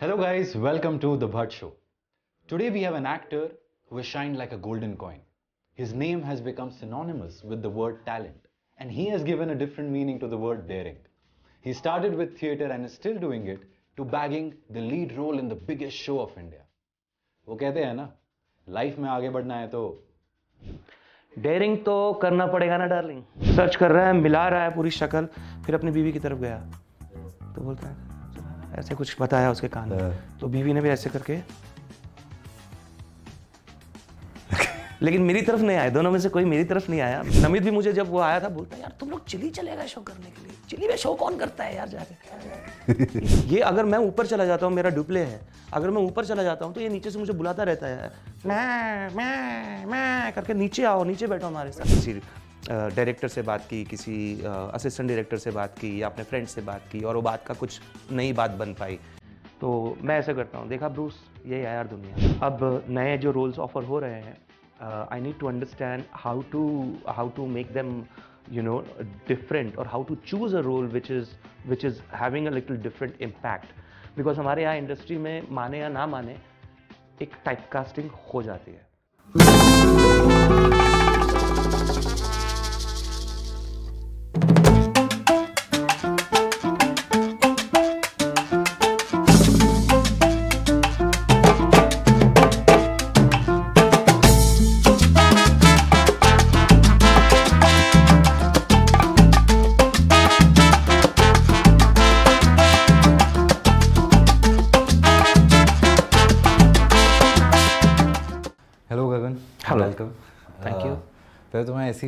Hello guys, welcome to The Bhatt Show. Today we have an actor who has shined like a golden coin. His name has become synonymous with the word talent and he has given a different meaning to the word daring. He started with theatre and is still doing it to bagging the lead role in the biggest show of India. वो कहते हैं ना life में आगे बढ़ना है तो dairying तो करना पड़ेगा ना डार्लिंग सर्च कर रहा है मिला रहा है पूरी शक्ल फिर अपनी बीवी की तरफ गया तो बोलता है ऐसे कुछ बताया उसके कान में हाँ। तो बीवी ने भी ऐसे करके लेकिन मेरी तरफ नहीं आए दोनों में से कोई मेरी तरफ नहीं आया नमित भी मुझे जब वो आया था बोलता यार तुम लोग चिली चलेगा शो करने के लिए चिली में शो कौन करता है यार जाके ये अगर मैं ऊपर चला जाता हूँ मेरा डुप्ले है अगर मैं ऊपर चला जाता हूँ तो ये नीचे से मुझे बुलाता रहता है मैं मैं मैं करके नीचे आओ नीचे बैठो हमारे साथ डायरेक्टर से बात की किसी असिस्टेंट डायरेक्टर से बात की या अपने फ्रेंड से बात की और वो बात का कुछ नई बात बन पाई तो मैं ऐसा करता हूँ देखा ब्रूस ये है यार दुनिया अब नए जो रोल्स ऑफर हो रहे हैं I need to understand how to how to make them you know different और how to choose a role which is which is having a little different impact because हमारे यहाँ इंडस्ट्री में माने या ना माने एक टाइपकास्टिंग हो जाती है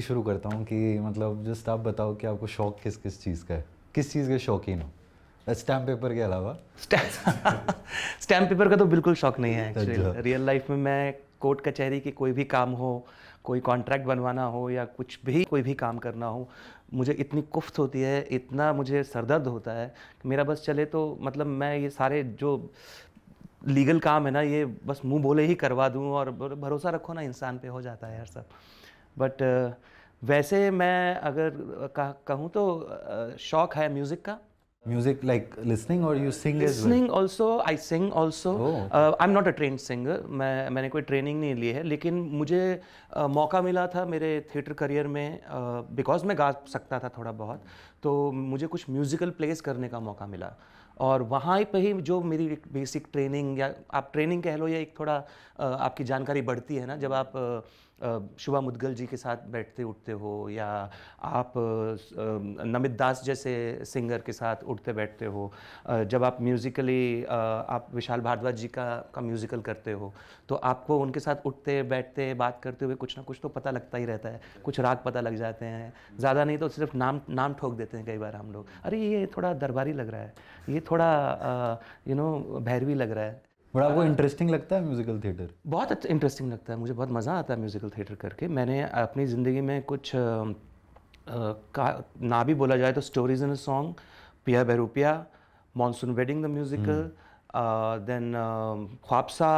शुरू करता हूँ कि मतलब जस्ट आप बताओ कि आपको शौक किस किस चीज़ का है किस चीज़ के शौकीन हो स्टैम्प पेपर के अलावा स्टैम्प पेपर का तो बिल्कुल शौक नहीं है रियल लाइफ अच्छा। में मैं कोर्ट कचहरी के कोई भी काम हो कोई कॉन्ट्रैक्ट बनवाना हो या कुछ भी कोई भी काम करना हो मुझे इतनी कुफ्त होती है इतना मुझे सरदर्द होता है कि मेरा बस चले तो मतलब मैं ये सारे जो लीगल काम है ना ये बस मुंह बोले ही करवा दूं और भरोसा रखो ना इंसान पे हो जाता है यार सब बट uh, वैसे मैं अगर कहूँ तो शौक है म्यूज़िक का म्यूजिक लाइक लिसनिंग और you sing listening as I sing i I am not a train singer मैं मैंने कोई ट्रेनिंग नहीं ली है लेकिन मुझे uh, मौका मिला था मेरे थिएटर करियर में बिकॉज uh, मैं गा सकता था थोड़ा बहुत तो मुझे कुछ म्यूज़िकल प्लेस करने का मौका मिला और वहाँ पर ही जो मेरी बेसिक ट्रेनिंग या आप ट्रेनिंग कह लो या एक थोड़ा uh, आपकी जानकारी बढ़ती है ना जब आप uh, शुभा मुदगल जी के साथ बैठते उठते हो या आप नमित दास जैसे सिंगर के साथ उठते बैठते हो जब आप म्यूज़िकली आप विशाल भारद्वाज जी का का म्यूज़िकल करते हो तो आपको उनके साथ उठते बैठते बात करते हुए कुछ ना कुछ तो पता लगता ही रहता है कुछ राग पता लग जाते हैं ज़्यादा नहीं तो सिर्फ नाम नाम ठोक देते हैं कई बार हम लोग अरे ये थोड़ा दरबारी लग रहा है ये थोड़ा यू नो भैरवी लग रहा है बट आपको इंटरेस्टिंग लगता है म्यूज़िकल थिएटर बहुत अच्छा इंटरेस्टिंग लगता है मुझे बहुत मज़ा आता है म्यूज़िकल थिएटर करके मैंने अपनी ज़िंदगी में कुछ आ, का ना भी बोला जाए तो stories hmm. In a song Piya Behrupiya Monsoon Wedding the musical then Khwabsa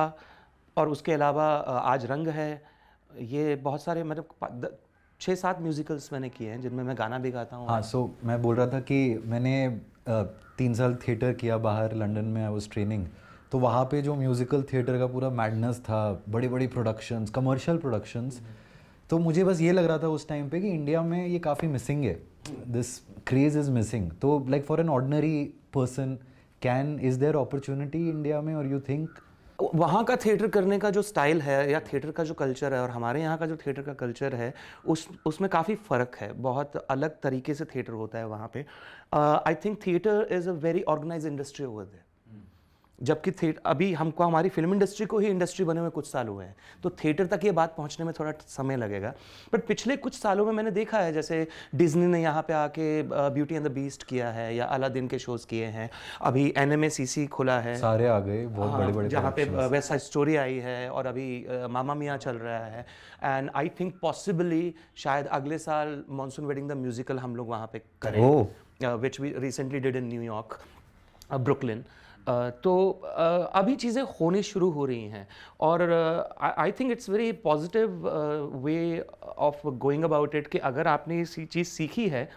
और उसके अलावा आज रंग है ये बहुत सारे मतलब छः सात म्यूज़िकल्स मैंने किए हैं जिनमें मैं गाना भी गाता हूँ हाँ सो मैं बोल रहा था कि मैंने तीन साल थिएटर किया बाहर लंदन में आई वॉज ट्रेनिंग तो वहाँ पे जो म्यूज़िकल थिएटर का पूरा मैडनेस था बड़ी बड़ी प्रोडक्शन कमर्शियल प्रोडक्शन तो मुझे बस ये लग रहा था उस टाइम पे कि इंडिया में ये काफ़ी मिसिंग है दिस क्रेज इज़ मिसिंग तो like for an ordinary person can is there opportunity India में और यू थिंक वहाँ का थिएटर करने का जो स्टाइल है या थिएटर का जो कल्चर है और हमारे यहाँ का जो थिएटर का कल्चर है उस उसमें काफ़ी फ़र्क है बहुत अलग तरीके से थिएटर होता है वहाँ पे I think theatre is a very organise industry over there जबकि थे अभी हमको हमारी फिल्म इंडस्ट्री को ही इंडस्ट्री बने हुए कुछ साल हुए हैं तो थिएटर तक ये बात पहुंचने में थोड़ा समय लगेगा बट पिछले कुछ सालों में मैंने देखा है जैसे डिज्नी ने यहाँ पे आके ब्यूटी एंड द बीस्ट किया है या अला दिन के शोज किए हैं अभी एन एम खुला है सारे आ गए बहुत हाँ, बड़े बड़े जहाँ पे वैसा स्टोरी आई है और अभी मामा मियाँ चल रहा है एंड आई थिंक पॉसिबली शायद अगले साल मानसून वेडिंग द म्यूजिकल हम लोग वहाँ पे करें which we recently did in New York Brooklyn uh, तो अभी चीज़ें होने शुरू हो रही हैं और I think it's very positive way of going about it कि अगर आपने ये चीज़ सीखी है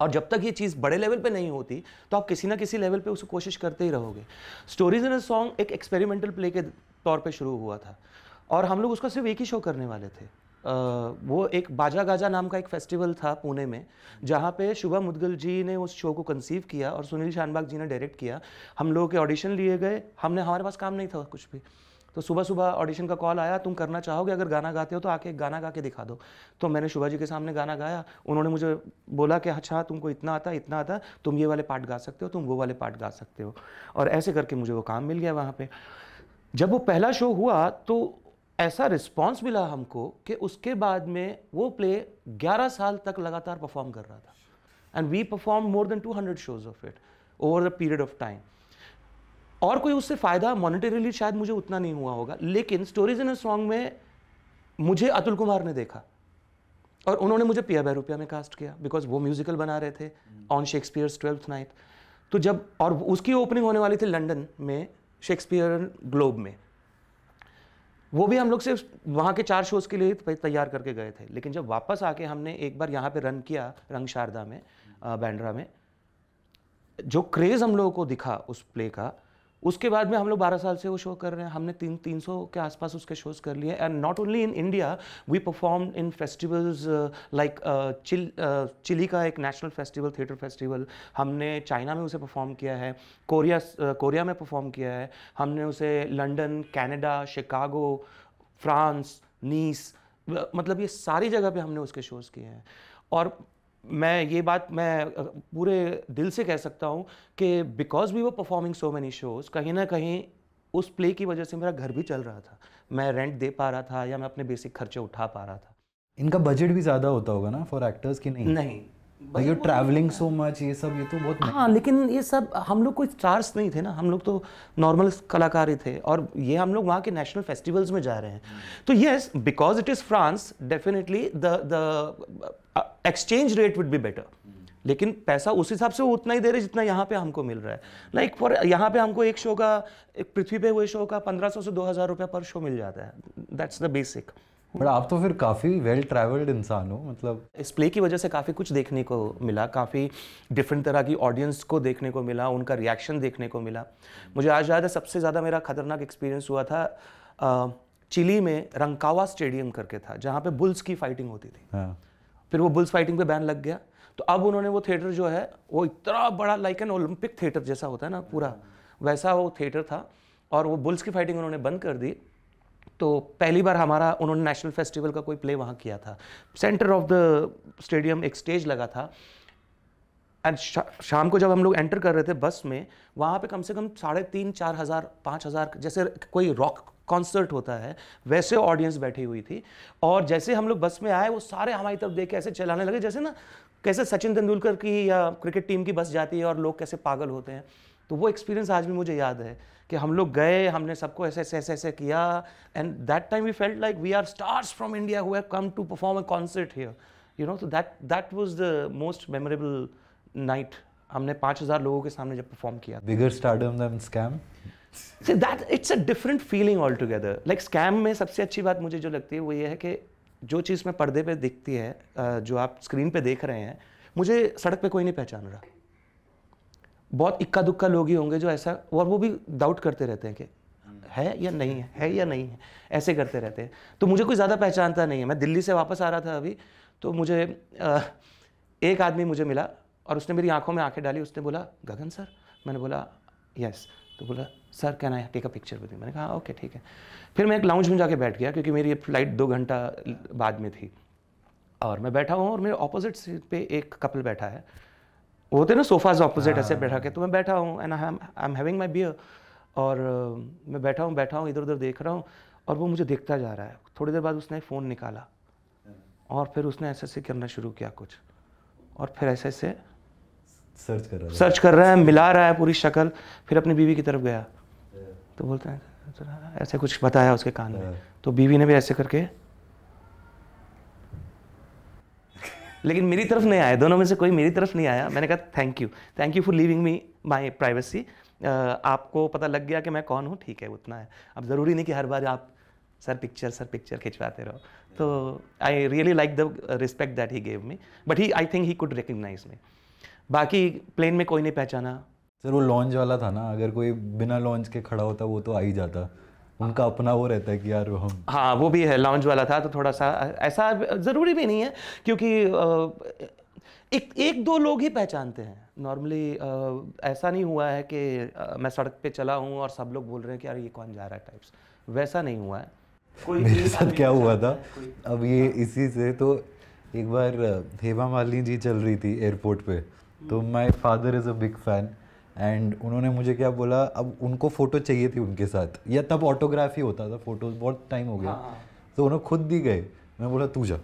और जब तक ये चीज़ बड़े लेवल पे नहीं होती तो आप किसी ना किसी लेवल पे उसे कोशिश करते ही रहोगे स्टोरीज इन अ सॉन्ग एक एक्सपेरिमेंटल प्ले के तौर पे शुरू हुआ था और हम लोग उसका सिर्फ एक ही शो करने वाले थे वो एक बाजा गाजा नाम का एक फेस्टिवल था पुणे में जहाँ पे शुभा मुदगल जी ने उस शो को कंसीव किया और सुनील शानबाग जी ने डायरेक्ट किया हम लोगों के ऑडिशन लिए गए हमने हमारे पास काम नहीं था कुछ भी तो सुबह सुबह ऑडिशन का कॉल आया तुम करना चाहोगे अगर गाना गाते हो तो आके गाना गा के दिखा दो तो मैंने शुभा जी के सामने गाना गाया उन्होंने मुझे बोला कि अच्छा तुमको इतना आता इतना आता तुम ये वाले पार्ट गा सकते हो तुम वो वाले पार्ट गा सकते हो और ऐसे करके मुझे वो काम मिल गया वहाँ पर जब वो पहला शो हुआ तो ऐसा रिस्पॉन्स मिला हमको कि उसके बाद में वो प्ले 11 साल तक लगातार परफॉर्म कर रहा था and we perform more than 200 shows of it over the period of time और कोई उससे फ़ायदा मॉनिटरीली शायद मुझे उतना नहीं हुआ होगा लेकिन स्टोरीज इन अ सॉन्ग में मुझे अतुल कुमार ने देखा और उन्होंने मुझे पिया बैरूपिया में कास्ट किया बिकॉज वो म्यूजिकल बना रहे थे ऑन शेक्सपियर्स ट्वेल्थ नाइट तो जब और उसकी ओपनिंग होने वाली थी लंदन में शेक्सपियर ग्लोब में वो भी हम लोग सिर्फ वहाँ के चार शोज़ के लिए तैयार करके गए थे लेकिन जब वापस आके हमने एक बार यहाँ पे रन किया रंग शारदा में बैंड्रा में जो क्रेज़ हम लोगों को दिखा उस प्ले का उसके बाद में हम लोग 12 साल से वो शो कर रहे हैं हमने तीन तीन सौ के आसपास उसके शोज़ कर लिए and not only in India we perform in festivals like chill Chile का एक नेशनल फेस्टिवल थिएटर फेस्टिवल हमने चाइना में उसे परफॉर्म किया है कोरिया uh, में परफॉर्म किया है हमने उसे London Canada Chicago France Nice मतलब ये सारी जगह पे हमने उसके शोज़ किए हैं और मैं ये बात मैं पूरे दिल से कह सकता हूँ कि बिकॉज वी वो परफॉर्मिंग सो मैनी शोज़ कहीं ना कहीं उस प्ले की वजह से मेरा घर भी चल रहा था मैं रेंट दे पा रहा था या मैं अपने बेसिक खर्चे उठा पा रहा था इनका बजट भी ज़्यादा होता होगा ना फॉर एक्टर्स की नहीं नहीं यू ट्रैवलिंग सो मच ये सब ये तो बहुत हाँ लेकिन ये सब हम लोग कोई स्टार्स नहीं थे ना हम लोग तो नॉर्मल कलाकार ही थे और ये हम लोग वहाँ के नेशनल फेस्टिवल्स में जा रहे हैं hmm. तो yes because it is France definitely the the exchange rate would be better लेकिन पैसा उस हिसाब से वो उतना ही दे रहे जितना यहाँ पे हमको मिल रहा है लाइक फॉर यहाँ पे हमको एक शो का एक पृथ्वी पे हुए शो का पंद्रह सौ से दो हज़ार रुपया पर शो मिल जाता है दैट्स द बेसिक बट आप तो फिर काफ़ी वेल ट्रैवल्ड इंसान हो मतलब इस प्ले की वजह से काफ़ी कुछ देखने को मिला काफ़ी डिफरेंट तरह की ऑडियंस को देखने को मिला उनका रिएक्शन देखने को मिला मुझे आज याद है सबसे ज़्यादा मेरा खतरनाक एक्सपीरियंस हुआ था चिली में रंकावा स्टेडियम करके था जहाँ पे बुल्स की फाइटिंग होती थी हाँ। फिर वो बुल्स फाइटिंग पे बैन लग गया तो अब उन्होंने वो थिएटर जो है वो इतना बड़ा लाइक एन ओलंपिक थिएटर जैसा होता है ना पूरा वैसा वो थिएटर था और वो बुल्स की फाइटिंग उन्होंने बंद कर दी तो पहली बार हमारा उन्होंने नेशनल फेस्टिवल का कोई प्ले वहाँ किया था सेंटर ऑफ द स्टेडियम एक स्टेज लगा था एंड शा, शाम को जब हम लोग एंटर कर रहे थे बस में वहाँ पे कम से कम साढ़े तीन चार हज़ार पाँच हज़ार जैसे कोई रॉक कॉन्सर्ट होता है वैसे ऑडियंस बैठी हुई थी और जैसे हम लोग बस में आए वो सारे हमारी तरफ देख के ऐसे चलाने लगे जैसे ना कैसे सचिन तेंदुलकर की या क्रिकेट टीम की बस जाती है और लोग कैसे पागल होते हैं तो वो एक्सपीरियंस आज भी मुझे याद है कि हम लोग गए हमने सबको ऐसे ऐसे ऐसे ऐसे किया and that time we felt like we are stars from India who have come to perform a concert here you know तो that that was the most memorable night हमने पाँच हज़ार लोगों के सामने जब परफॉर्म किया bigger stardom than Scam that it's a different feeling all together like Scam में सबसे अच्छी बात मुझे जो लगती है वो ये है कि जो चीज़ मैं पर्दे पे दिखती है जो आप स्क्रीन पे देख रहे हैं मुझे सड़क पे कोई नहीं पहचान रहा बहुत इक्का दुक्का लोग ही होंगे जो ऐसा और वो भी डाउट करते रहते हैं कि है या नहीं है है या नहीं है ऐसे करते रहते हैं तो मुझे कोई ज़्यादा पहचानता नहीं है मैं दिल्ली से वापस आ रहा था अभी तो मुझे एक आदमी मुझे मिला और उसने मेरी आंखों में आंखें डाली उसने बोला गगन सर मैंने बोला यस तो बोला sir can I take a picture with मैंने कहा ओके ठीक है फिर मैं एक लाउंज में जाके बैठ गया क्योंकि मेरी फ्लाइट दो घंटा बाद में थी और मैं बैठा हुआ और मेरे ऑपोजिट सीट पे एक कपल बैठा है वो थे ना सोफाज ऑपोजिट हाँ। ऐसे बैठा के तो मैं बैठा हूँ and I am having my beer और uh, मैं बैठा हूँ बैठा हूँ इधर उधर देख रहा हूँ और वो मुझे देखता जा रहा है थोड़ी देर बाद उसने फ़ोन निकाला और फिर उसने ऐसे ऐसे करना शुरू किया कुछ और फिर ऐसे ऐसे सर्च कर रहा है सर्च कर रहा है मिला रहा है पूरी शक्ल फिर अपनी बीवी की तरफ गया तो बोलते हैं ऐसे कुछ बताया उसके कान में तो बीवी ने भी ऐसे करके लेकिन मेरी तरफ नहीं आया दोनों में से कोई मेरी तरफ नहीं आया मैंने कहा thank you thank you for leaving me my privacy आपको पता लग गया कि मैं कौन हूँ ठीक है उतना है अब ज़रूरी नहीं कि हर बार आप सर पिक्चर सर पिक्चर खिंचवाते रहो तो I really like the respect that he gave me but he I think he could recognise me बाकी प्लेन में कोई नहीं पहचाना सर वो लॉन्च वाला था ना अगर कोई बिना लॉन्च के खड़ा होता वो तो आ ही जाता उनका अपना वो रहता है कि यार हम हाँ वो भी है लॉन्च वाला था तो थोड़ा सा ऐसा ज़रूरी भी नहीं है क्योंकि एक एक दो लोग ही पहचानते हैं नॉर्मली ऐसा नहीं हुआ है कि आ, मैं सड़क पे चला हूँ और सब लोग बोल रहे हैं कि यार ये कौन जा रहा है टाइप्स वैसा नहीं हुआ है कोई मेरे साथ क्या हुआ था अब ये हाँ। इसी से तो एक बार हेमा मालिनी जी चल रही थी एयरपोर्ट पे तो my father is a big fan and उन्होंने मुझे क्या बोला अब उनको फ़ोटो चाहिए थी उनके साथ या तब ऑटोग्राफ ही होता था फोटोज बहुत टाइम हो गया हाँ, हाँ। तो उन्होंने खुद दी गए मैं बोला तू जा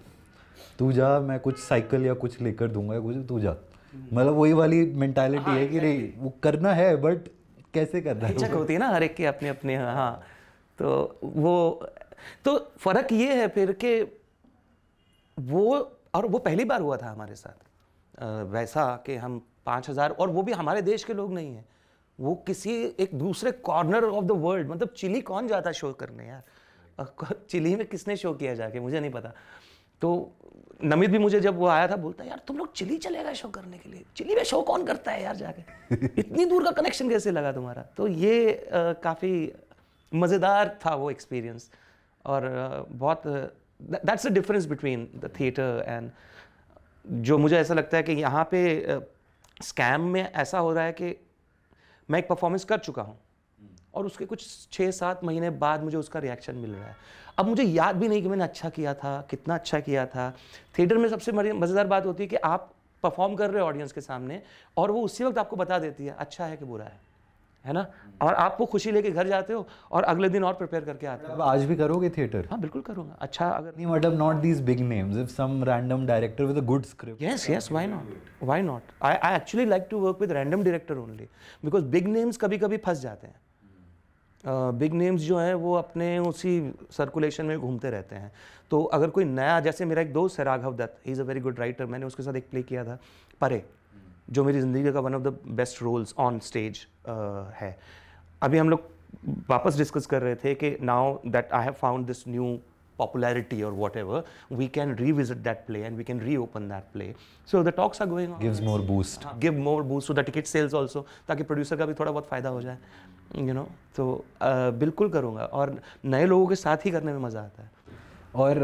तू जा मैं कुछ साइकिल या कुछ लेकर दूंगा या कुछ तू जा हम्म। मतलब वही वाली मेंटालिटी हाँ, है कि नहीं वो करना है बट कैसे करना है होती है ना हर एक के अपने अपने हाँ, हाँ तो वो तो फ़र्क ये है फिर कि वो और वो पहली बार हुआ था हमारे साथ वैसा कि हम पाँच हज़ार और वो भी हमारे देश के लोग नहीं हैं वो किसी एक दूसरे कॉर्नर ऑफ द वर्ल्ड मतलब चिली कौन जाता शो करने यार चिली में किसने शो किया जाके मुझे नहीं पता तो नमित भी मुझे जब वो आया था बोलता है यार तुम लोग चिली चले गए शो करने के लिए चिली में शो कौन करता है यार जाके इतनी दूर का कनेक्शन कैसे लगा तुम्हारा तो ये काफ़ी मज़ेदार था वो एक्सपीरियंस और बहुत that's the difference between the theatre and जो मुझे ऐसा लगता है कि यहाँ पे स्कैम में ऐसा हो रहा है कि मैं एक परफॉर्मेंस कर चुका हूँ और उसके कुछ छः सात महीने बाद मुझे उसका रिएक्शन मिल रहा है अब मुझे याद भी नहीं कि मैंने अच्छा किया था कितना अच्छा किया था थिएटर में सबसे मज़ेदार बात होती है कि आप परफॉर्म कर रहे हो ऑडियंस के सामने और वो उसी वक्त आपको बता देती है अच्छा है कि बुरा है है ना और आप वो खुशी लेके घर जाते हो और अगले दिन और प्रिपेयर करके आते हो आज भी करोगे थिएटर हाँ बिल्कुल करूँगा अच्छा अगर नहीं मतलब not these big names if some random director with a good script yes yes why not why not I I actually like to work with random director only because big names कभी कभी फंस जाते हैं big uh, names जो हैं वो अपने उसी सर्कुलेशन में घूमते रहते हैं तो अगर कोई नया जैसे मेरा एक दोस्त है Raghav Dutt he is a very good writer मैंने उसके साथ एक प्ले किया था परे जो मेरी जिंदगी का one of the best roles on stage है अभी हम लोग वापस डिस्कस कर रहे थे कि now that I have found this new popularity और whatever we can revisit that play and we can reopen that play so the talks are going gives more boost give more boost to the ticket sales also ताकि producer का भी थोड़ा बहुत फायदा हो जाए you know तो बिल्कुल करूँगा और नए लोगों के साथ ही करने में मजा आता है और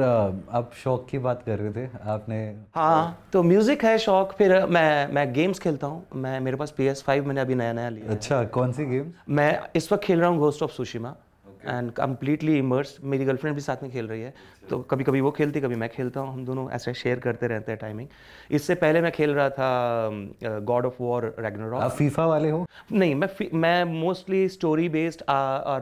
आप शौक की बात कर रहे थे आपने हाँ तो म्यूज़िक है शौक फिर मैं मैं गेम्स खेलता हूँ मैं मेरे पास पी एस फाइव मैंने अभी नया नया लिया अच्छा कौन सी गेम मैं इस वक्त खेल रहा हूँ Ghost of Tsushima and completely immerse मेरी गर्लफ्रेंड भी साथ में खेल रही है अच्छा। तो कभी कभी वो खेलती कभी मैं खेलता हूँ हम दोनों ऐसे शेयर करते रहते हैं टाइमिंग इससे पहले मैं खेल रहा था God of War Ragnarok FIFA वाले हो नहीं मैं मैं mostly story based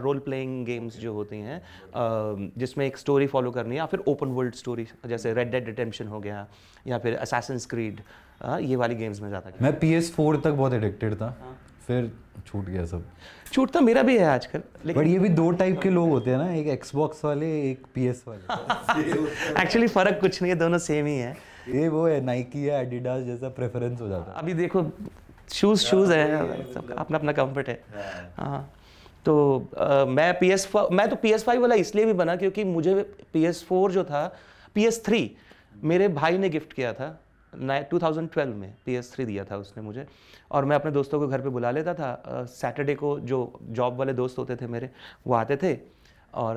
role playing games जो होती हैं um, जिसमें एक स्टोरी फॉलो करनी है या फिर ओपन वर्ल्ड स्टोरी जैसे रेड डेड रिटेम्पशन हो गया या फिर असासन स्क्रीड uh, ये वाली गेम्स में जाता मैं पी एस फोर तक बहुत एडिक्टेड था हाँ। फिर छूट गया सब छूटता मेरा भी है आजकल लेकिन बट ये भी दो टाइप के लोग होते हैं ना एक एक्सबॉक्स वाले एक पीएस वाले एक्चुअली फ़र्क कुछ नहीं है दोनों सेम ही है ये वो है नाइकी या एडिडास जैसा प्रेफरेंस हो जाता है अभी देखो शूज़ शूज़ है हाँ। सबका अपना अपना कम्फर्ट है हाँ। हाँ। तो मैं पी एस मैं तो पी एस फाइव वाला इसलिए भी बना क्योंकि मुझे पी एस फोर जो था पी एस थ्री मेरे भाई ने गिफ्ट किया था 2012 में पी एस थ्री दिया था उसने मुझे और मैं अपने दोस्तों को घर पे बुला लेता था सैटरडे को जो जॉब वाले दोस्त होते थे मेरे वो आते थे और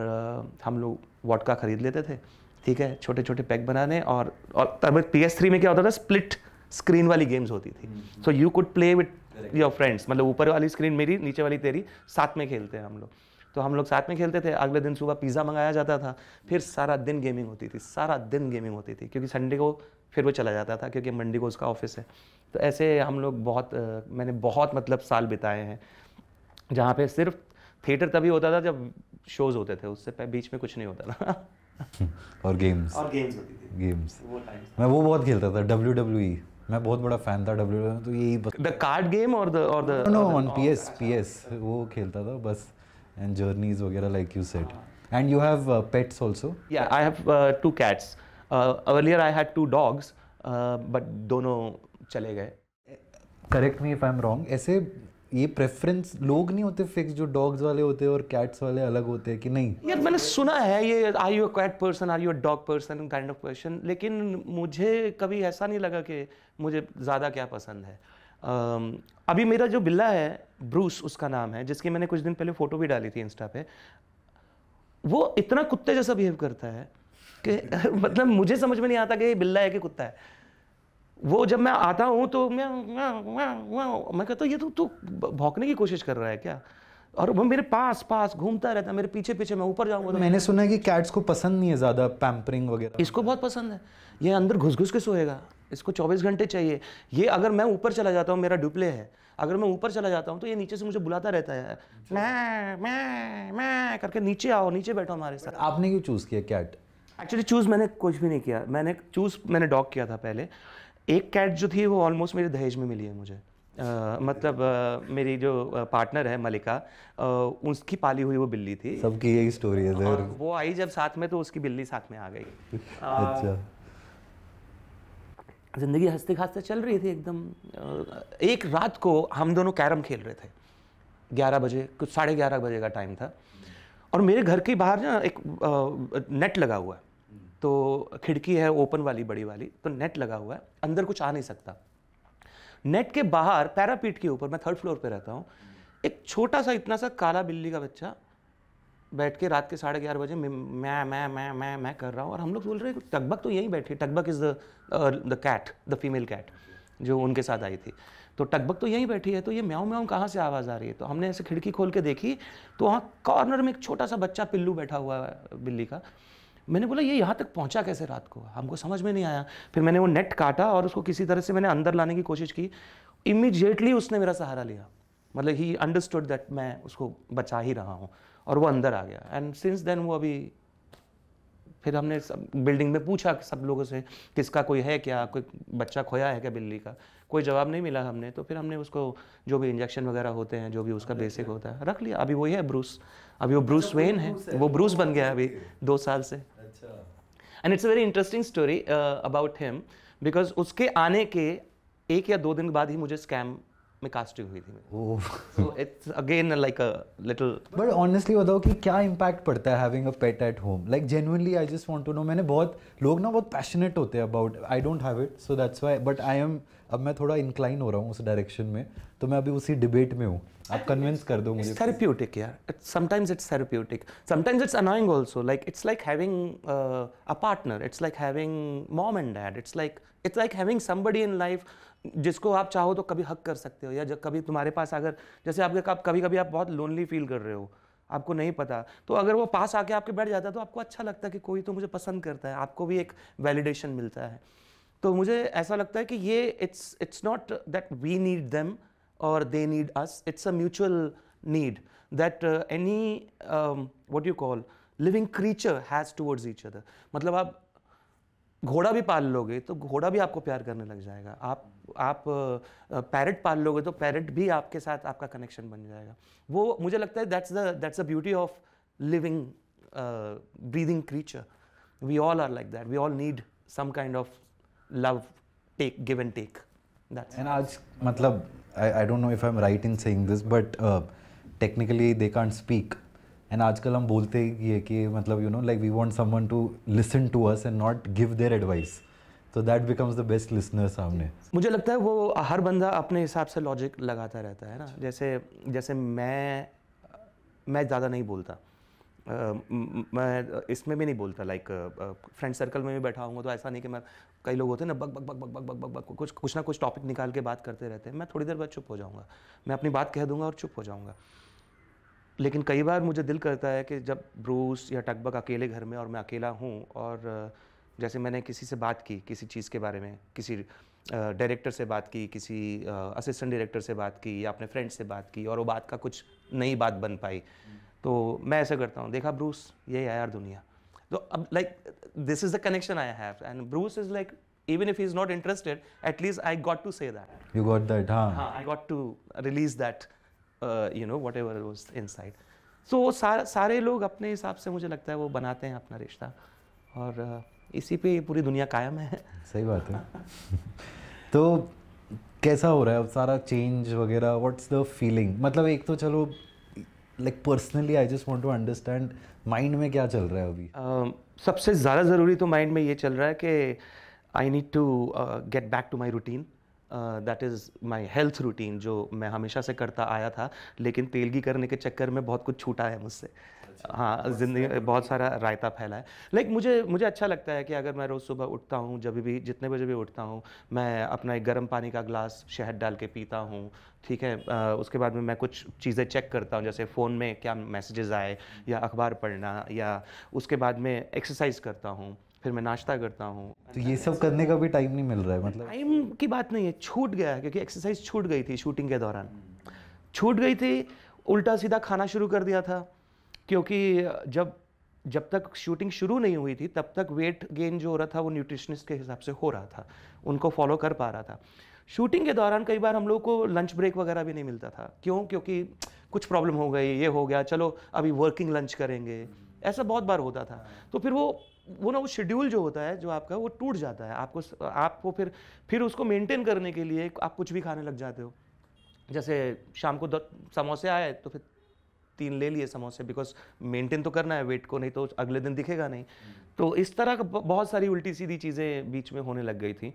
हम लोग वॉटका ख़रीद लेते थे ठीक है छोटे छोटे पैक बनाने और और तब पी एस थ्री में क्या होता था स्प्लिट स्क्रीन वाली गेम्स होती थी so you could play with your friends मतलब ऊपर वाली स्क्रीन मेरी नीचे वाली तेरी साथ में खेलते हैं हम लोग तो हम लोग साथ में खेलते थे अगले दिन सुबह पिज़्ज़ा मंगाया जाता था फिर सारा दिन गेमिंग होती थी सारा दिन गेमिंग होती थी क्योंकि संडे को फिर वो चला जाता था क्योंकि मंडी को उसका ऑफिस है तो ऐसे हम लोग बहुत मैंने बहुत मतलब साल बिताए हैं जहाँ पे सिर्फ थिएटर तभी होता था जब शोज होते थे उससे बीच में कुछ नहीं होता था और गेम्स और गेम्स होती थी गेम्स वो मैं वो बहुत खेलता था डब्ल्यू डब्ल्यू e। मैं बहुत बड़ा फैन था डब्ल्यू डब्ल्यू e, तो यही द कार्ड गेम और द और the no on P S वो खेलता था बस एंड जर्नीज वगैरह like you set and you have pets also या I have two cats earlier I had two dogs but दोनों चले गए correct me if I am wrong ऐसे ये प्रेफरेंस लोग नहीं होते फिक्स जो डॉग्स वाले होते हैं और कैट्स वाले अलग होते हैं कि नहीं यार मैंने सुना है ये are you a cat person are you a dog person kind of question लेकिन मुझे कभी ऐसा नहीं लगा कि मुझे ज़्यादा क्या पसंद है Uh, अभी मेरा जो बिल्ला है ब्रूस उसका नाम है जिसकी मैंने कुछ दिन पहले फ़ोटो भी डाली थी इंस्टा पे वो इतना कुत्ते जैसा बिहेव करता है कि मतलब मुझे समझ में नहीं आता कि ये बिल्ला है कि कुत्ता है वो जब मैं आता हूँ तो मैं मैं कहता ये तो तू भौंकने की कोशिश कर रहा है क्या और वो मेरे पास पास घूमता रहता है मेरे पीछे पीछे मैं ऊपर जाऊंगा तो, तो मैंने सुना है कि कैट्स को पसंद नहीं है ज़्यादा पैम्परिंग वगैरह इसको बहुत पसंद है ये अंदर घुस घुस के सोएगा इसको 24 घंटे चाहिए ये अगर मैं ऊपर चला जाता हूँ मेरा डुप्ले है अगर मैं ऊपर चला जाता हूँ तो ये नीचे से मुझे बुलाता रहता है मैं मैं मैं करके नीचे आओ नीचे बैठो हमारे साथ आपने क्यों चूज़ किया कैट एक्चुअली चूज़ मैंने कुछ भी नहीं किया मैंने चूज़ मैंने डॉग किया था पहले एक कैट जो थी वो ऑलमोस्ट मेरे दहेज में मिली है मुझे आ, मतलब आ, मेरी जो पार्टनर है मलिका आ, उसकी पाली हुई वो बिल्ली थी सबकी यही स्टोरी है और वो आई जब साथ में तो उसकी बिल्ली साथ में आ गई अच्छा ज़िंदगी हंसते खांसते चल रही थी एकदम एक रात को हम दोनों कैरम खेल रहे थे ग्यारह बजे कुछ साढ़े ग्यारह बजे का टाइम था और मेरे घर के बाहर ना एक नेट लगा हुआ है तो खिड़की है ओपन वाली बड़ी वाली तो नेट लगा हुआ है अंदर कुछ आ नहीं सकता नेट के बाहर पैरापीट के ऊपर मैं थर्ड फ्लोर पे रहता हूँ एक छोटा सा इतना सा काला बिल्ली का बच्चा बैठ के रात के साढ़े ग्यारह बजे मैं मैं मैं मैं मैं कर रहा हूँ और हम लोग बोल रहे हैं टकबक तो यहीं बैठी Takbak is the the cat the female cat जो उनके साथ आई थी तो टकबक तो यहीं बैठी है तो ये म्याऊं म्याऊं कहाँ से आवाज़ आ रही है तो हमने ऐसे खिड़की खोल के देखी तो वहाँ कॉर्नर में एक छोटा सा बच्चा पिल्लू बैठा हुआ है बिल्ली का मैंने बोला ये यहाँ तक पहुँचा कैसे रात को हमको समझ में नहीं आया फिर मैंने वो नेट काटा और उसको किसी तरह से मैंने अंदर लाने की कोशिश की इमिजिएटली उसने मेरा सहारा लिया मतलब ही अंडरस्टूड दैट मैं उसको बचा ही रहा हूँ और वो अंदर आ गया एंड सिंस देन वो अभी फिर हमने सब बिल्डिंग में पूछा सब लोगों से किसका कोई है क्या कोई बच्चा खोया है क्या बिल्ली का कोई जवाब नहीं मिला हमने तो फिर हमने उसको जो भी इंजेक्शन वगैरह होते हैं जो भी उसका बेसिक होता है रख लिया अभी वही है ब्रूस अभी वो ब्रूस अच्छा, वेन तो है वो ब्रूस बन गया अभी दो साल से and it's a very interesting story about him because उसके आने के एक या दो दिन बाद ही मुझे स्कैम में कास्टिंग हुई थी so it's again like a little but honestly बताओ कि क्या इम्पैक्ट पड़ता है having a pet at home like genuinely I just want to know मैंने बहुत लोग ना बहुत पैशनेट होते हैं about I don't have it so that's why but I am अब मैं थोड़ा इंक्लाइन हो रहा हूँ उस डायरेक्शन में तो मैं अभी उसी डिबेट में हूँ आप कन्विंस कर दो मुझे थेरेप्यूटिक यार sometimes it's therapeutic sometimes it's annoying also like it's like having a partner it's like having mom and dad it's like it's like having somebody in life जिसको आप चाहो तो कभी हक कर सकते हो या जब कभी तुम्हारे पास अगर जैसे आपके आप कभी कभी आप बहुत लोनली फील कर रहे हो आपको नहीं पता तो अगर वो पास आके आपके बैठ जाता है तो आपको अच्छा लगता है कि कोई तो मुझे पसंद करता है आपको भी एक वैलिडेशन मिलता है तो मुझे ऐसा लगता है कि ये it's it's not that we need them or they need us. It's a mutual need that uh, any um, what do you call living creature has towards each other. मतलब आप घोड़ा भी पाल लोगे तो घोड़ा भी आपको प्यार करने लग जाएगा आप आप पैरट uh, uh, पाल लोगे तो पैरट भी आपके साथ आपका कनेक्शन बन जाएगा वो मुझे लगता है that's the that's the beauty of living breathing creature we all are like that we all need some kind of love take give and take that's and आज मतलब I don't know if I am right in saying this but technically they can't speak and आजकल हम बोलते ही है कि मतलब you know like we want someone to listen to us and not give their advice तो that becomes the best listener सामने मुझे लगता है वो हर बंदा अपने हिसाब से लॉजिक लगाता रहता है ना जैसे जैसे मैं मैं ज़्यादा नहीं बोलता मैं इसमें भी नहीं बोलता लाइक फ्रेंड सर्कल में भी बैठा हूँ तो ऐसा नहीं कि मैं कई लोग होते हैं ना बक बक बक बक बक बक बक कुछ कुछ ना कुछ टॉपिक निकाल के बात करते रहते हैं मैं थोड़ी देर बाद चुप हो जाऊँगा मैं अपनी बात कह दूँगा और चुप हो जाऊँगा लेकिन कई बार मुझे दिल करता है कि जब ब्रूस या टकबक अकेले घर में और मैं अकेला हूँ और जैसे मैंने किसी से बात की किसी चीज़ के बारे में किसी डायरेक्टर से बात की किसी असिस्टेंट डायरेक्टर से बात की या अपने फ्रेंड से बात की और वो बात का कुछ नई बात बन पाई तो मैं ऐसा करता हूँ देखा ब्रूस ये है यार दुनिया तो अब like this is the connection I have and Bruce is like even if he's not interested at least i got to say that you got that huh, huh हाँ, i got to release that uh, you know whatever was inside so सारे लोग अपने हिसाब से मुझे लगता है वो बनाते हैं अपना रिश्ता और uh, इसी पे पूरी दुनिया कायम है सही बात है तो कैसा हो रहा है सारा चेंज वगैरह व्हाट्स द फीलिंग मतलब एक तो चलो like personally I just want to understand mind में क्या चल रहा है अभी uh, सबसे ज़्यादा ज़रूरी तो माइंड में ये चल रहा है कि I need to get back to my routine that is my health routine जो मैं हमेशा से करता आया था लेकिन तेलगी करने के चक्कर में बहुत कुछ छूटा है मुझसे अच्छा, हाँ ज़िंदगी बहुत सारा रायता फैला है लाइक मुझे मुझे अच्छा लगता है कि अगर मैं रोज़ सुबह उठता हूँ जब भी जितने बजे भी उठता हूँ मैं अपना एक गर्म पानी का ग्लास शहद डाल के पीता हूँ ठीक है आ, उसके बाद में मैं कुछ चीज़ें चेक करता हूँ जैसे फ़ोन में क्या मैसेजेस आए या अखबार पढ़ना या उसके बाद में एक्सरसाइज करता हूँ फिर मैं नाश्ता करता हूँ तो ये सब करने का भी टाइम नहीं मिल रहा है मतलब टाइम की बात नहीं है छूट गया है क्योंकि एक्सरसाइज छूट गई थी शूटिंग के दौरान छूट गई थी उल्टा सीधा खाना शुरू कर दिया था क्योंकि जब जब तक शूटिंग शुरू नहीं हुई थी तब तक वेट गेन जो हो रहा था वो न्यूट्रिशनिस्ट के हिसाब से हो रहा था उनको फॉलो कर पा रहा था शूटिंग के दौरान कई बार हम लोग को लंच ब्रेक वगैरह भी नहीं मिलता था क्यों क्योंकि कुछ प्रॉब्लम हो गई ये हो गया चलो अभी वर्किंग लंच करेंगे ऐसा बहुत बार होता था तो फिर वो वो ना वो शेड्यूल जो होता है जो आपका वो टूट जाता है आपको आपको फिर फिर उसको मेंटेन करने के लिए आप कुछ भी खाने लग जाते हो जैसे शाम को समोसे आए तो फिर तीन ले लिए समोसे बिकॉज मेंटेन तो करना है वेट को नहीं तो अगले दिन दिखेगा नहीं तो इस तरह का बहुत सारी उल्टी सीधी चीज़ें बीच में होने लग गई थी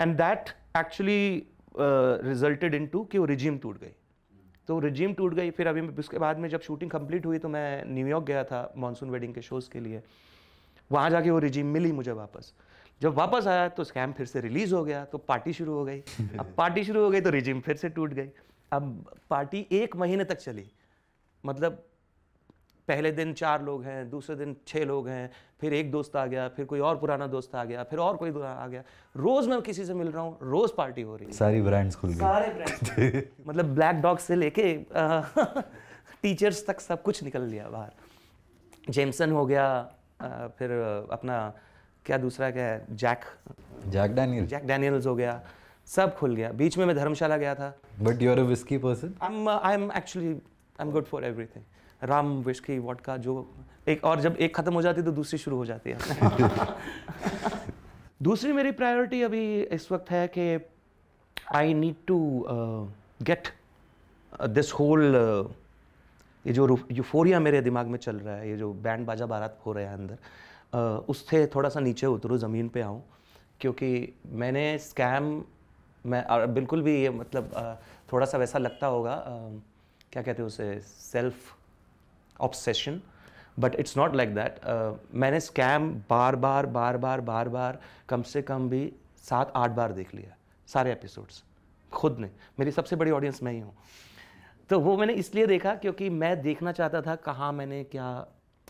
and that actually resulted in to कि वो रिजीम टूट गई तो रिजीम टूट गई फिर अभी उसके बाद में जब शूटिंग कंप्लीट हुई तो मैं न्यूयॉर्क गया था मानसून वेडिंग के शोज़ के लिए वहाँ जाके वो रिजीम मिली मुझे वापस जब वापस आया तो स्कैम फिर से रिलीज हो गया तो पार्टी शुरू हो गई अब पार्टी शुरू हो गई तो रिजीम फिर से टूट गई अब पार्टी एक महीने तक चली मतलब पहले दिन चार लोग हैं दूसरे दिन छः लोग हैं फिर एक दोस्त आ गया फिर कोई और पुराना दोस्त आ गया फिर और कोई आ गया रोज़ मैं किसी से मिल रहा हूँ रोज़ पार्टी हो रही है सारी ब्रांड्स खुल सारे ब्रांड्स मतलब ब्लैक डॉग से लेके टीचर्स तक सब कुछ निकल लिया बाहर जेमसन हो गया आ, फिर अपना क्या दूसरा क्या है Jack Jack Daniel Jack Daniels हो गया सब खुल गया बीच में मैं धर्मशाला गया था but you are a whisky person I am actually I am good for everything rum whisky का जो एक और जब एक ख़त्म हो जाती है तो दूसरी शुरू हो जाती है दूसरी मेरी प्रायोरिटी अभी इस वक्त है कि I need to get this whole ये जो यूफोरिया मेरे दिमाग में चल रहा है ये जो बैंड बाजा बारात हो रहा है अंदर uh, उससे थोड़ा सा नीचे उतरूँ ज़मीन पे आऊँ क्योंकि मैंने स्कैम मैं uh, बिल्कुल भी ये मतलब uh, थोड़ा सा वैसा लगता होगा uh, क्या कहते हैं उसे self obsession but it's not like that मैंने स्कैम बार बार बार बार बार बार कम से कम भी सात आठ बार देख लिया सारे एपिसोड्स खुद ने मेरी सबसे बड़ी ऑडियंस मैं ही हूँ तो वो मैंने इसलिए देखा क्योंकि मैं देखना चाहता था कहाँ मैंने क्या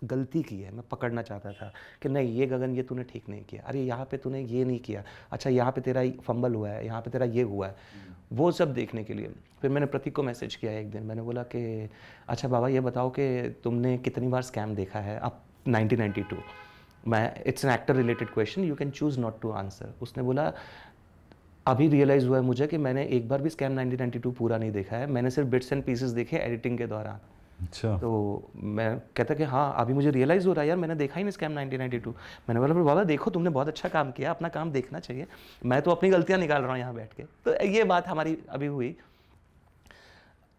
गलती की है मैं पकड़ना चाहता था कि नहीं ये गगन ये तूने ठीक नहीं किया अरे यहाँ पे तूने ये नहीं किया अच्छा यहाँ पे तेरा फंबल हुआ है यहाँ पे तेरा ये हुआ है हम्म। वो सब देखने के लिए फिर मैंने प्रतीक को मैसेज किया एक दिन मैंने बोला कि अच्छा बाबा ये बताओ कि तुमने कितनी बार स्कैम देखा है अब नाइनटीन मैं it's an actor related question you can choose not to answer उसने बोला अभी रियलाइज़ हुआ है मुझे कि मैंने एक बार भी स्कैम 1992 पूरा नहीं देखा है मैंने सिर्फ बिट्स एंड पीसेस देखे एडिटिंग के दौरान अच्छा तो मैं कहता कि हाँ अभी मुझे रियलाइज़ हो रहा है यार मैंने देखा ही नहीं स्कैम 1992 मैंने बोला बाबा देखो तुमने बहुत अच्छा काम किया अपना काम देखना चाहिए मैं तो अपनी गलतियाँ निकाल रहा हूँ यहाँ बैठ के तो ये बात हमारी अभी हुई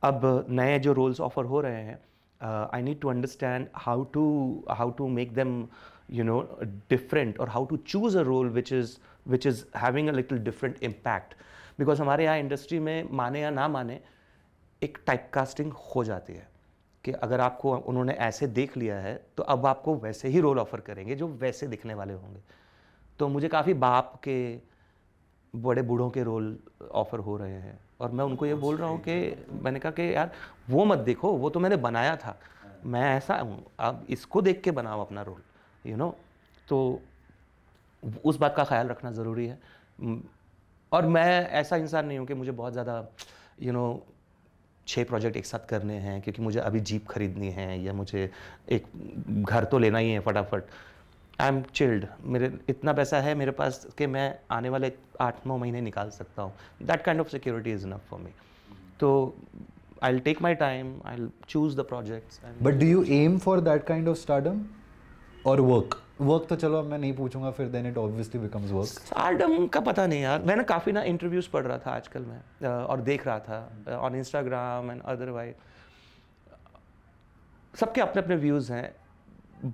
अब नए जो रोल्स ऑफर हो रहे हैं I need to understand how to how to make them you know different और how to choose a role which is which is having a little different impact because हमारे यहाँ इंडस्ट्री में माने या ना माने एक टाइपकास्टिंग हो जाती है कि अगर आपको उन्होंने ऐसे देख लिया है तो अब आपको वैसे ही रोल ऑफ़र करेंगे जो वैसे दिखने वाले होंगे तो मुझे काफ़ी बाप के बड़े बूढ़ों के रोल ऑफ़र हो रहे हैं और मैं उनको ये बोल रहा हूँ कि मैंने कहा कि यार वो मत देखो वो तो मैंने बनाया था मैं ऐसा हूँ अब इसको देख के बनाओ अपना रोल यू नो तो उस बात का ख्याल रखना ज़रूरी है और मैं ऐसा इंसान नहीं हूँ कि मुझे बहुत ज़्यादा यू नो छः प्रोजेक्ट एक साथ करने हैं क्योंकि मुझे अभी जीप खरीदनी है या मुझे एक घर तो लेना ही है फटाफट आई एम चिल्ड मेरे इतना पैसा है मेरे पास कि मैं आने वाले आठ नौ महीने निकाल सकता हूँ that kind of security is enough for me तो I take my time I choose the projects but do you aim for that kind of startup और वर्क वर्क तो चलो अब मैं नहीं पूछूंगा फिर then it obviously becomes work stardom का पता नहीं यार मैंने काफ़ी ना इंटरव्यूज़ पढ़ रहा था आजकल मैं और देख रहा था ऑन इंस्टाग्राम एंड अदरवाइज सबके अपने अपने व्यूज़ हैं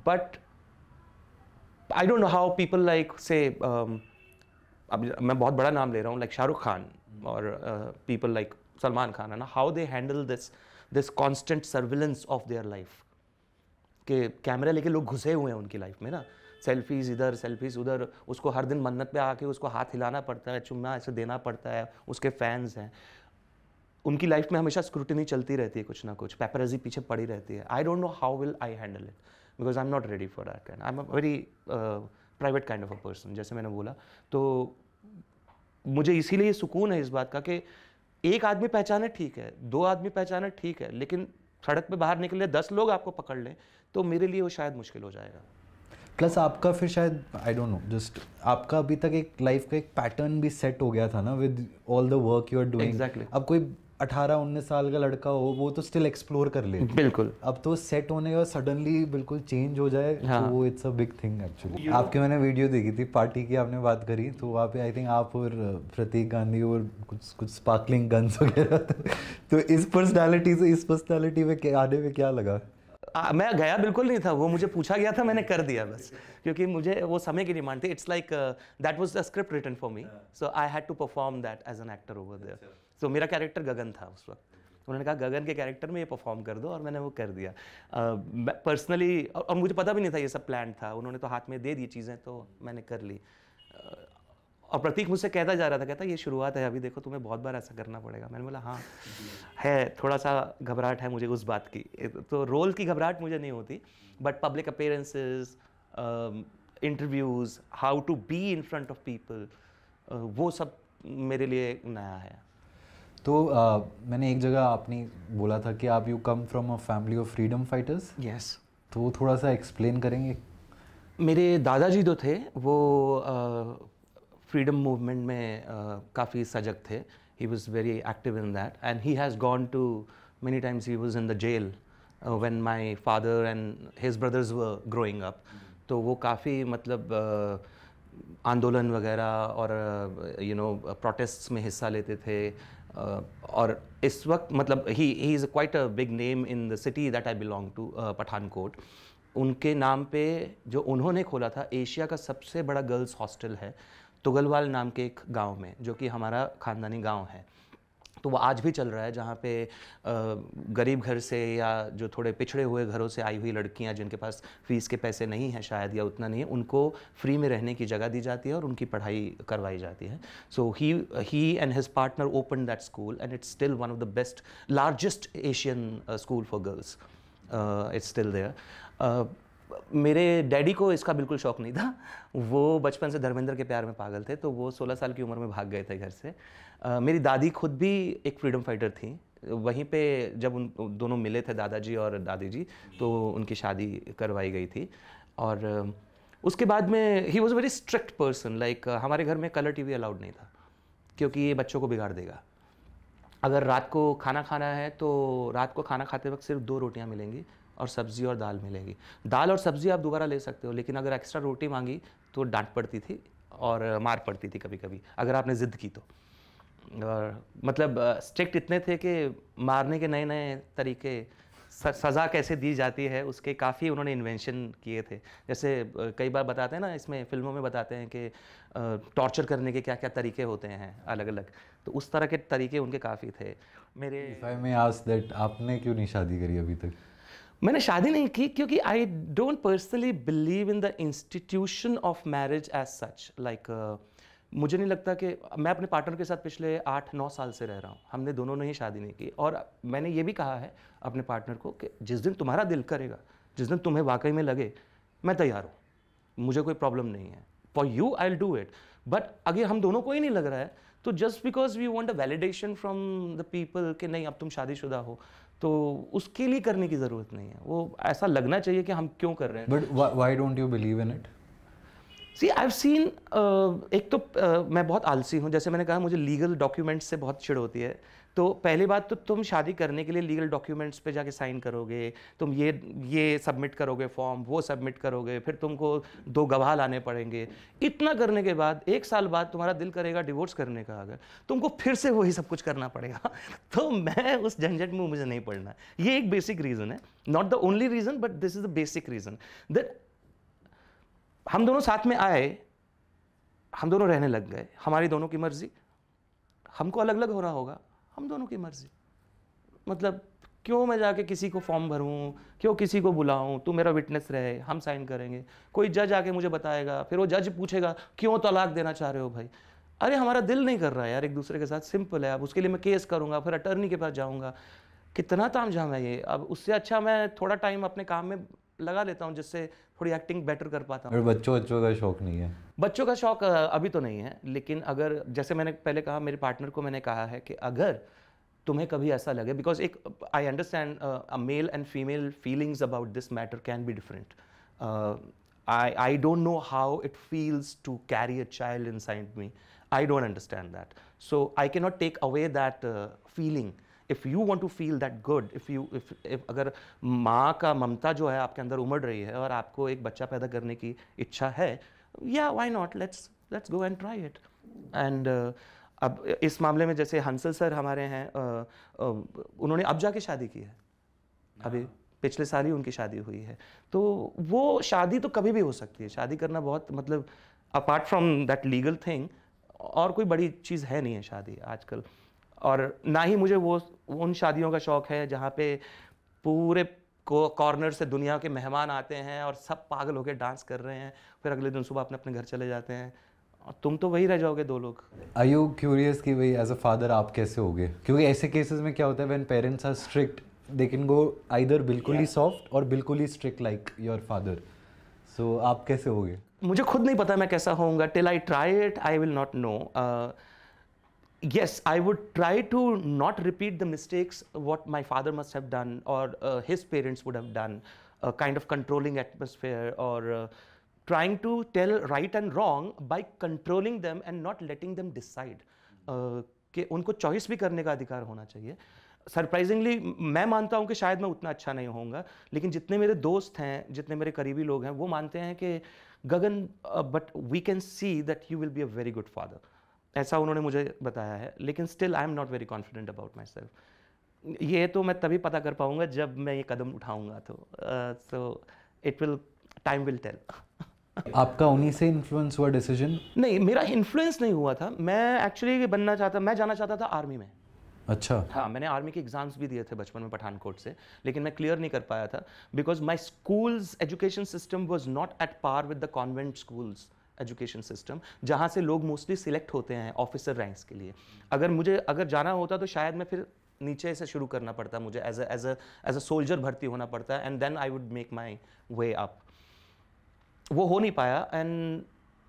but I don't know how people like say अब मैं बहुत बड़ा नाम ले रहा हूँ लाइक शाहरुख खान और पीपल लाइक सलमान खान है ना how they handle this this constant surveillance of their life के कैमरा लेके लोग घुसे हुए हैं उनकी लाइफ में ना सेल्फीज़ इधर सेल्फीज़ उधर उसको हर दिन मन्नत पे आके उसको हाथ हिलाना पड़ता है चुमना ऐसे देना पड़ता है उसके फैंस हैं उनकी लाइफ में हमेशा स्क्रूटनी चलती रहती है कुछ ना कुछ पेपरजी पीछे पड़ी रहती है I don't know how will I handle it because I am not ready for that can I am a very private kind of a person जैसे मैंने बोला तो मुझे इसीलिए सुकून है इस बात का कि एक आदमी पहचाने ठीक है दो आदमी पहचाने ठीक है लेकिन सड़क पे बाहर निकले दस लोग आपको पकड़ लें तो मेरे लिए वो शायद मुश्किल हो जाएगा प्लस आपका फिर शायद आई डोंट नो जस्ट आपका अभी तक एक लाइफ का एक पैटर्न भी सेट हो गया था ना with all the work you are doing exactly अब कोई अठारह उन्नीस साल का लड़का हो वो तो स्टिल एक्सप्लोर कर ले बिल्कुल अब तो सेट होने का सडनली बिल्कुल चेंज हो जाए तो हाँ. तो वो it's a big thing actually आपके मैंने वीडियो देखी थी पार्टी की आपने बात करी तो आप पे आई थिंक आप और प्रतीक uh, गांधी और कुछ कुछ स्पार्कलिंग गन्स वगैरह तो इस पर्सनैलिटी से इस पर्सनैलिटी में आने में क्या लगा आ, मैं गया बिल्कुल नहीं था वो मुझे पूछा गया था मैंने कर दिया बस क्योंकि मुझे वो समय की डिमांड थी it's like that was the script written for me so I had to perform that as an actor over there so मेरा कैरेक्टर गगन था उस वक्त उन्होंने कहा गगन के कैरेक्टर में ये परफॉर्म कर दो और मैंने वो कर दिया पर्सनली uh, और, मुझे पता भी नहीं था ये सब प्लान था उन्होंने तो हाथ में दे दी चीज़ें तो मैंने कर ली uh, और प्रतीक मुझसे कहता जा रहा था कहता ये शुरुआत है अभी देखो तुम्हें बहुत बार ऐसा करना पड़ेगा मैंने बोला हाँ है थोड़ा सा घबराहट है मुझे उस बात की तो रोल की घबराहट मुझे नहीं होती but public appearances interviews how to be in front of people वो सब मेरे लिए नया है तो uh, मैंने एक जगह आपने बोला था कि आप you come from a family of freedom fighters yes तो थोड़ा सा एक्सप्लेन करेंगे मेरे दादाजी जो थे वो uh, फ्रीडम मूवमेंट में uh, काफ़ी सजग थे he was very active in that and he has gone to many times he was in the jail when my father and his brothers were growing up तो वो काफ़ी मतलब uh, आंदोलन वगैरह और यू नो प्रोटेस्ट्स में हिस्सा लेते थे uh, और इस वक्त मतलब he he is quite a big name in the city that I belong to Pathankot उनके नाम पे जो उन्होंने खोला था एशिया का सबसे बड़ा गर्ल्स हॉस्टल है तुगलवाल नाम के एक गांव में जो कि हमारा ख़ानदानी गांव है तो वो आज भी चल रहा है जहाँ पे गरीब घर से या जो थोड़े पिछड़े हुए घरों से आई हुई लड़कियाँ जिनके पास फीस के पैसे नहीं हैं शायद या उतना नहीं उनको फ्री में रहने की जगह दी जाती है और उनकी पढ़ाई करवाई जाती है so he he and his partner open that school and it's still one of the best largest Asian school for girls it's still there मेरे डैडी को इसका बिल्कुल शौक नहीं था वो बचपन से धर्मेंद्र के प्यार में पागल थे तो वो 16 साल की उम्र में भाग गए थे घर से मेरी दादी खुद भी एक फ्रीडम फाइटर थी वहीं पे जब उन दोनों मिले थे दादाजी और दादी जी तो उनकी शादी करवाई गई थी और उसके बाद में he was a very strict person like हमारे घर में कलर टीवी अलाउड नहीं था क्योंकि ये बच्चों को बिगाड़ देगा अगर रात को खाना खाना है तो रात को खाना खाते वक्त सिर्फ दो रोटियां मिलेंगी और सब्जी और दाल मिलेगी दाल और सब्जी आप दोबारा ले सकते हो लेकिन अगर एक्स्ट्रा रोटी मांगी तो डांट पड़ती थी और मार पड़ती थी कभी कभी अगर आपने ज़िद की तो और मतलब स्ट्रिक्ट इतने थे कि मारने के नए नए तरीके सज़ा कैसे दी जाती है उसके काफ़ी उन्होंने इन्वेंशन किए थे जैसे कई बार बताते हैं ना इसमें फिल्मों में बताते हैं कि टॉर्चर करने के क्या क्या तरीके होते हैं अलग अलग तो उस तरह के तरीके उनके काफ़ी थे मेरे आज दैट आपने क्यों नहीं शादी करी अभी तक मैंने शादी नहीं की क्योंकि I don't personally believe in the institution of marriage as such like मुझे नहीं लगता कि मैं अपने पार्टनर के साथ पिछले आठ नौ साल से रह रहा हूँ हमने दोनों ने ही शादी नहीं की और मैंने ये भी कहा है अपने पार्टनर को कि जिस दिन तुम्हारा दिल करेगा जिस दिन तुम्हें वाकई में लगे मैं तैयार हूँ मुझे कोई प्रॉब्लम नहीं है for you I do it but अगर हम दोनों को ही नहीं लग रहा है तो just because we want a validation from the people कि नहीं अब तुम शादीशुदा हो तो उसके लिए करने की ज़रूरत नहीं है वो ऐसा लगना चाहिए कि हम क्यों कर रहे हैं but why don't you believe in it see I seen एक तो uh, मैं बहुत आलसी हूँ जैसे मैंने कहा मुझे लीगल डॉक्यूमेंट्स से बहुत छिड़ होती है तो पहली बात तो तुम शादी करने के लिए लीगल डॉक्यूमेंट्स पे जाके साइन करोगे तुम ये ये सबमिट करोगे फॉर्म वो सबमिट करोगे फिर तुमको दो गवाह लाने पड़ेंगे इतना करने के बाद एक साल बाद तुम्हारा दिल करेगा डिवोर्स करने का अगर तुमको फिर से वही सब कुछ करना पड़ेगा तो मैं उस झंझट में मुझे नहीं पढ़ना ये एक बेसिक रीज़न है not the only reason but this is the basic reason the हम दोनों साथ में आए हम दोनों रहने लग गए हमारी दोनों की मर्ज़ी हमको अलग अलग हो रहा होगा हम दोनों की मर्जी मतलब क्यों मैं जाके किसी को फॉर्म भरूं क्यों किसी को बुलाऊं तू मेरा विटनेस रहे हम साइन करेंगे कोई जज आके मुझे बताएगा फिर वो जज पूछेगा क्यों तलाक देना चाह रहे हो भाई अरे हमारा दिल नहीं कर रहा है यार एक दूसरे के साथ सिंपल है अब उसके लिए मैं केस करूंगा फिर अटर्नी के पास जाऊंगा कितना ताम झाम है ये अब उससे अच्छा मैं थोड़ा टाइम अपने काम में लगा लेता हूँ जिससे थोड़ी एक्टिंग बेटर कर पाता हूँ बच्चों बच्चों का शौक नहीं है बच्चों का शौक अभी तो नहीं है लेकिन अगर जैसे मैंने पहले कहा मेरे पार्टनर को मैंने कहा है कि अगर तुम्हें कभी ऐसा लगे बिकॉज एक I understand male and female feelings about this matter can be different I I don't know how it feels to carry a child inside me. I don't understand that. So I cannot take take away that feeling if you want to feel that good if you if if अगर माँ का ममता जो है आपके अंदर उमड़ रही है और आपको एक बच्चा पैदा करने की इच्छा है या why not let's let's go and try it and अब इस मामले में जैसे हंसल सर हमारे हैं uh, uh, उन्होंने अब जाके शादी की है हाँ। अभी पिछले साल ही उनकी शादी हुई है तो वो शादी तो कभी भी हो सकती है शादी करना बहुत मतलब apart from that legal thing और कोई बड़ी चीज़ है नहीं है शादी आजकल और ना ही मुझे वो उन शादियों का शौक़ है जहाँ पे पूरे को कॉर्नर से दुनिया के मेहमान आते हैं और सब पागल होकर डांस कर रहे हैं फिर अगले दिन सुबह अपने अपने घर चले जाते हैं और तुम तो वही रह जाओगे दो लोग आई यू क्यूरियस कि भाई एज अ फादर आप कैसे होगे क्योंकि ऐसे केसेस में क्या होता है when parents are strict they can go either बिल्कुल ही सॉफ्ट और बिल्कुल ही strict like your father so आप कैसे गए मुझे खुद नहीं पता मैं कैसा होऊंगा till I try it I will not know yes, I would try to not repeat the mistakes what my father must have done or uh, his parents would have done, a kind of controlling atmosphere or uh, trying to tell right and wrong by controlling them and not letting them decide. Uh, कि उनको choice भी करने का अधिकार होना चाहिए surprisingly मैं मानता हूँ कि शायद मैं उतना अच्छा नहीं होऊंगा लेकिन जितने मेरे दोस्त हैं जितने मेरे करीबी लोग हैं वो मानते हैं कि Gagan but we can see that you will be a very good father ऐसा उन्होंने मुझे बताया है लेकिन still I am not very confident about myself ये तो मैं तभी पता कर पाऊंगा जब मैं ये कदम उठाऊंगा तो so it will time will tell आपका उन्हीं से इन्फ्लुएंस हुआ डिसीजन नहीं मेरा इन्फ्लुएंस नहीं हुआ था मैं एक्चुअली बनना चाहता मैं जाना चाहता था आर्मी में अच्छा हाँ मैंने आर्मी के एग्जाम्स भी दिए थे बचपन में पठानकोट से लेकिन मैं क्लियर नहीं कर पाया था because my schools education system was not at par with the convent schools education system जहाँ से लोग मोस्टली सिलेक्ट होते हैं ऑफिसर रैंक्स के लिए अगर मुझे अगर जाना होता तो शायद मैं फिर नीचे से शुरू करना पड़ता मुझे as as as a soldier भर्ती होना पड़ता and then I would make my way up वो हो नहीं पाया and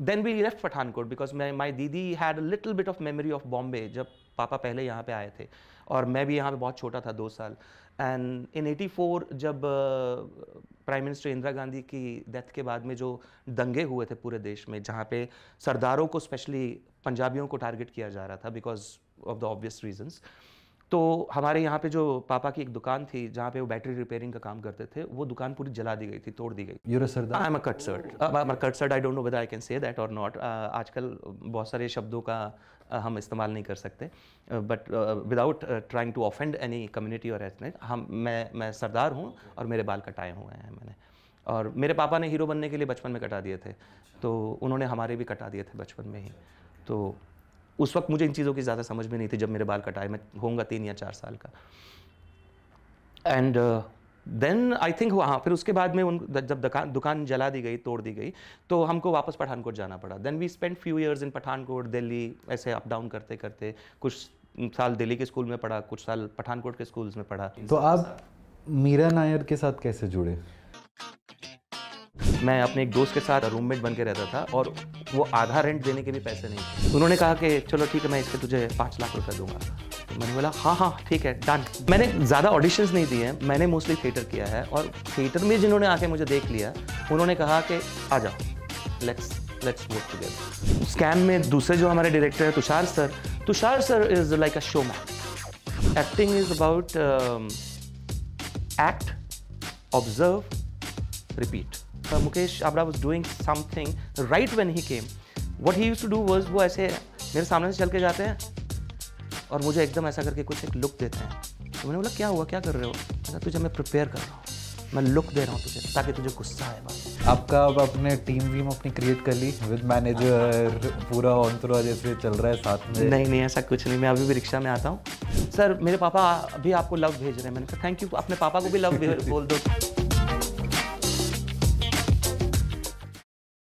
then we left Pathankot because my my didi had a little bit of memory of Bombay जब पापा पहले यहाँ पे आए थे और मैं भी यहाँ पे बहुत छोटा था दो साल एंड इन 84 जब प्राइम मिनिस्टर इंदिरा गांधी की डेथ के बाद में जो दंगे हुए थे पूरे देश में जहाँ पे सरदारों को स्पेशली पंजाबियों को टारगेट किया जा रहा था because of the obvious reasons तो हमारे यहाँ पे जो पापा की एक दुकान थी जहाँ पे वो बैटरी रिपेयरिंग का काम करते थे वो दुकान पूरी जला दी गई थी तोड़ दी गई Sardar I am a cut surd I don't know whether I can say that और नॉट आजकल बहुत सारे शब्दों का हम इस्तेमाल नहीं कर सकते but without trying to offend any community और एथनिक हम मैं मैं सरदार हूँ और मेरे बाल कटाए हुए हैं मैंने और मेरे पापा ने हीरो बनने के लिए बचपन में कटा दिए थे तो उन्होंने हमारे भी कटा दिए थे बचपन में ही तो उस वक्त मुझे इन चीज़ों की ज़्यादा समझ में नहीं थी जब मेरे बाल कटाए मैं होऊंगा तीन या चार साल का end uh, then I think हाँ फिर उसके बाद में उन जब दुकान दुकान जला दी गई तोड़ दी गई तो हमको वापस पठानकोट जाना पड़ा then we spend few years in Pathankot Delhi ऐसे अप डाउन करते करते कुछ साल दिल्ली के स्कूल में पढ़ा कुछ साल पठानकोट के स्कूल्स में पढ़ा तो आप मीरा नायर के साथ कैसे जुड़े मैं अपने एक दोस्त के साथ रूममेट बन के रहता था और वो आधा रेंट देने के भी पैसे नहीं उन्होंने कहा कि चलो ठीक है मैं इसके तुझे पाँच लाख रुपये दूंगा तो मैंने बोला हाँ हाँ ठीक है डन मैंने ज़्यादा ऑडिशंस नहीं दिए हैं मैंने मोस्टली थिएटर किया है और थिएटर में जिन्होंने आके मुझे देख लिया उन्होंने कहा कि आ जाओ let's let's work together Scam में दूसरे जो हमारे डायरेक्टर हैं Tushar sir Tushar sir is like a showman acting is about act observe repeat Mukesh Chhabra was doing something right when he came what he used to do was वो ऐसे मेरे सामने से चल के जाते हैं और मुझे एकदम ऐसा करके कुछ एक लुक देते हैं तो मैंने बोला क्या हुआ क्या कर रहे हो ऐसा तुझे मैं प्रिपेयर कर रहा हूँ मैं लुक दे रहा हूँ तुझे ताकि तुझे गुस्सा आए आपका अब अपने टीम भी हम अपनी क्रिएट कर ली विद मैनेजर पूरा ऑनतरा जैसे चल रहा है साथ में नहीं नहीं ऐसा कुछ नहीं मैं अभी भी रिक्शा में आता हूँ सर मेरे पापा अभी आपको लव भेज रहे हैं मैंने कहा थैंक यू अपने पापा को भी लव बोल दो